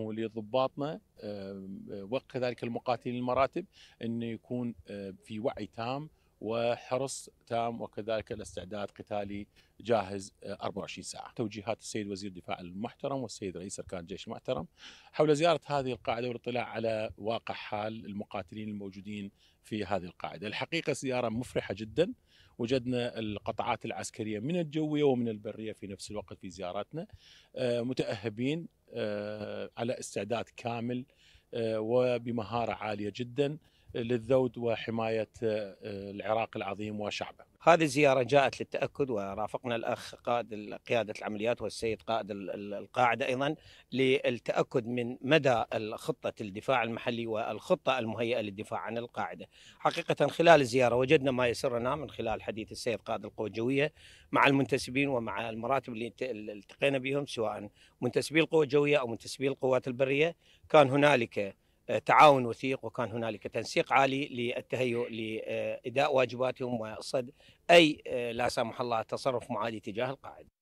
هو لضباطنا آه، وكذلك المقاتلين المراتب انه يكون آه، في وعي تام وحرص تام وكذلك الاستعداد قتالي جاهز 24 آه، ساعة توجيهات السيد وزير الدفاع المحترم والسيد رئيس أركان الجيش المحترم حول زيارة هذه القاعدة والاطلاع على واقع حال المقاتلين الموجودين في هذه القاعدة الحقيقة زيارة مفرحة جدا وجدنا القطعات العسكرية من الجوية ومن البرية في نفس الوقت في زيارتنا متأهبين آه، على استعداد كامل آه، وبمهاره عاليه جدا للذود وحماية آه، آه، العراق العظيم وشعبه هذه الزيارة جاءت للتأكد ورافقنا الأخ قائد قيادة العمليات والسيد قائد القاعدة أيضا للتأكد من مدى خطة الدفاع المحلي والخطة المهيئة للدفاع عن القاعدة حقيقة خلال الزيارة وجدنا ما يسرنا من خلال حديث السيد قائد القوة الجوية مع المنتسبين ومع المراتب اللي التقينا بهم سواء منتسبي القوة الجوية أو منتسبي القوات البرية كان هنالك تعاون وثيق وكان هنالك تنسيق عالي للتهيؤ لاداء واجباتهم وصد اي آه، لا سمح الله تصرف معادي تجاه القاعده